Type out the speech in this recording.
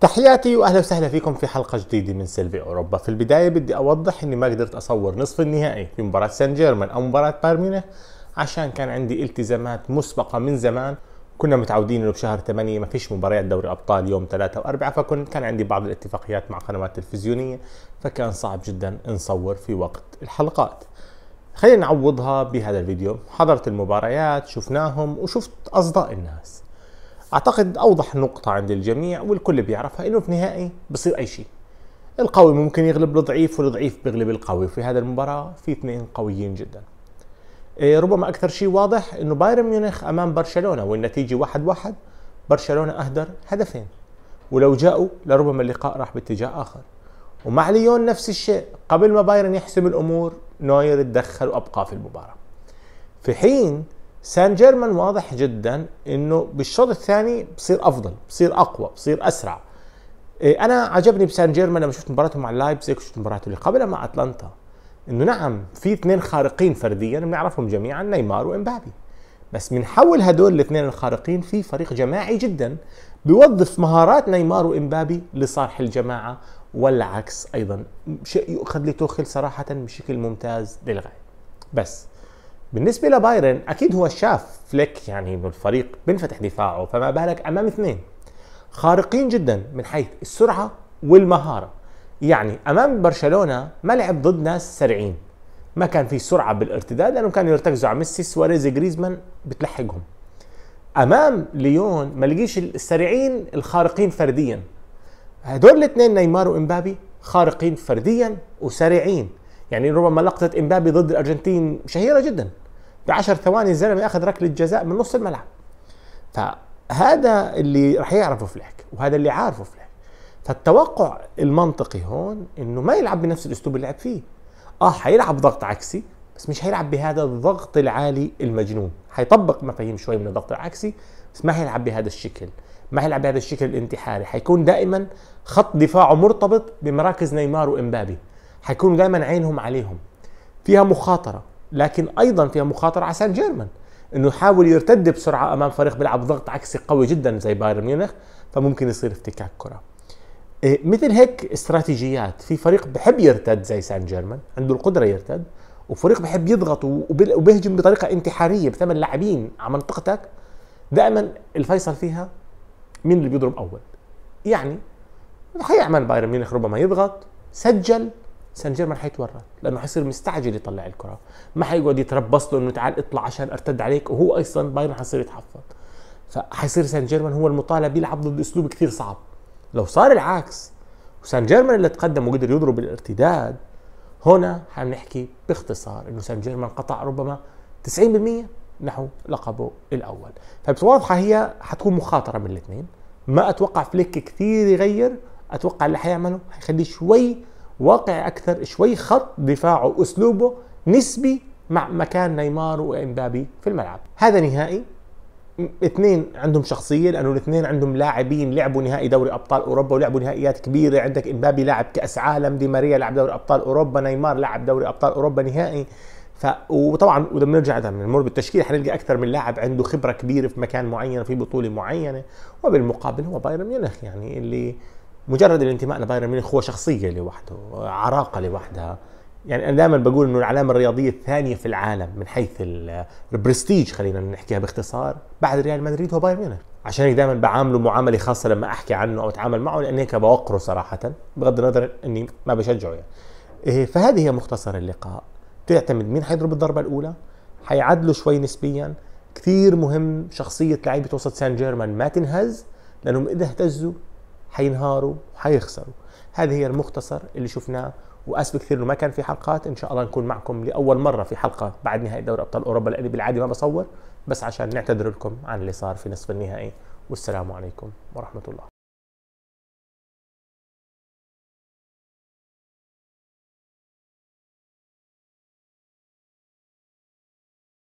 تحياتي واهلا وسهلا فيكم في حلقه جديده من سيلفي اوروبا، في البدايه بدي اوضح اني ما قدرت اصور نصف النهائي في مباراه سان جيرمان او مباراه بايرن عشان كان عندي التزامات مسبقه من زمان كنا متعودين انه بشهر 8 ما فيش مباريات دوري ابطال يوم 3 و4 فكن كان عندي بعض الاتفاقيات مع قنوات تلفزيونيه فكان صعب جدا نصور في وقت الحلقات. خلينا نعوضها بهذا الفيديو، حضرت المباريات، شفناهم وشفت اصداء الناس. اعتقد اوضح نقطه عند الجميع والكل بيعرفها انه في نهائي بصير اي شيء القوي ممكن يغلب الضعيف والضعيف بيغلب القوي في هذا المباراه في اثنين قويين جدا إيه، ربما اكثر شيء واضح انه بايرن ميونخ امام برشلونه والنتيجه واحد واحد برشلونه اهدر هدفين ولو جاءوا لربما اللقاء راح باتجاه اخر ومع ليون نفس الشيء قبل ما بايرن يحسم الامور نوير تدخل وابقى في المباراه في حين سان جيرمان واضح جدا انه بالشوط الثاني بصير افضل بصير اقوى بصير اسرع إيه، انا عجبني بسان جيرمان لما شفت مباراتهم مع لايبزيج وشفت مباراته اللي قبلها مع اتلانتا انه نعم في اثنين خارقين فرديا بنعرفهم جميعا نيمار وامبابي بس من حول هدول الاثنين الخارقين في فريق جماعي جدا بيوظف مهارات نيمار وامبابي لصالح الجماعه والعكس ايضا شيء يؤخذ لتوخل صراحه بشكل ممتاز للغايه بس بالنسبة لبايرن أكيد هو شاف فليك يعني إنه الفريق بينفتح دفاعه فما بالك أمام اثنين خارقين جدا من حيث السرعة والمهارة يعني أمام برشلونة ما لعب ضد ناس سريعين ما كان في سرعة بالارتداد لأنهم كانوا يرتكزوا على ميسي سواريز جريزمان بتلحقهم أمام ليون ما لقيش السريعين الخارقين فرديا هدول الاثنين نيمار وإمبابي خارقين فرديا وسريعين يعني ربما لقطه امبابي ضد الارجنتين شهيره جدا ب 10 ثواني الزلمه اخذ ركله جزاء من نص الملعب فهذا اللي راح يعرفه فليك وهذا اللي عارفه فليك فالتوقع المنطقي هون انه ما يلعب بنفس الاسلوب اللي لعب فيه اه حيلعب ضغط عكسي بس مش حيلعب بهذا الضغط العالي المجنون حيطبق مفاهيم شوي من الضغط العكسي بس ما حيلعب بهذا الشكل ما حيلعب بهذا الشكل الانتحاري حيكون دائما خط دفاعه مرتبط بمراكز نيمار وامبابي هيكونوا دايما عينهم عليهم فيها مخاطره لكن ايضا فيها مخاطره على سان جيرمان انه يحاول يرتد بسرعه امام فريق بيلعب ضغط عكسي قوي جدا زي بايرن ميونخ فممكن يصير افتكاك كره إيه، مثل هيك استراتيجيات في فريق بحب يرتد زي سان جيرمان عنده القدره يرتد وفريق بحب يضغط وبيهجم بطريقه انتحاريه بثمان لاعبين على منطقتك دائما الفيصل فيها مين اللي بيضرب اول يعني حيعمل بايرن ميونخ ربما يضغط سجل سان جيرمان حيتورط لانه حيصير مستعجل يطلع الكره ما حيقعد يتربص له انه تعال اطلع عشان ارتد عليك وهو اصلا بايرن حيصير يتحفظ فحيصير سان جيرمان هو المطالب يلعب ضد اسلوب كثير صعب لو صار العكس وسان جيرمان اللي تقدم وقدر يضرب الارتداد هنا حنحكي باختصار انه سان جيرمان قطع ربما 90% نحو لقبه الاول فبتواضحه هي حتكون مخاطره من الاثنين ما اتوقع فليك كثير يغير اتوقع اللي حيعمله حيخليه شوي واقع اكثر شوي خط دفاعه اسلوبه نسبي مع مكان نيمار وامبابي في الملعب هذا نهائي اثنين عندهم شخصيه لانه الاثنين عندهم لاعبين لعبوا نهائي دوري ابطال اوروبا ولعبوا نهائيات كبيره عندك امبابي لاعب كاس عالم دي ماريا لعب دوري ابطال اوروبا نيمار لعب دوري ابطال اوروبا نهائي ف وطبعا واذا بنرجع نمر بالتشكيل حنلقى اكثر من لاعب عنده خبره كبيره في مكان معين في بطوله معينه وبالمقابل هو بايرن ميونخ يعني اللي مجرد الانتماء لبايرن ميونخ هو شخصيه لوحده عراقه لوحدها يعني انا دائما بقول انه العلامه الرياضيه الثانيه في العالم من حيث البرستيج خلينا نحكيها باختصار بعد ريال مدريد هو بايرن ميونخ عشان هيك دائما بعامله معامله خاصه لما احكي عنه او اتعامل معه لان هيك بوقره صراحه بغض النظر اني ما بشجعه يعني إيه، فهذه هي مختصر اللقاء تعتمد مين حيضرب الضربه الاولى حيعدلوا شوي نسبيا كثير مهم شخصيه لعيبه وسط سان جيرمان ما تنهز لانهم اذا اهتزوا حينهاروا وحيخسروا هذه هي المختصر اللي شفناه واسف كثير انه ما كان في حلقات ان شاء الله نكون معكم لاول مره في حلقه بعد نهائي دوري ابطال اوروبا لاني بالعاده ما بصور بس عشان نعتذر لكم عن اللي صار في نصف النهائي والسلام عليكم ورحمه الله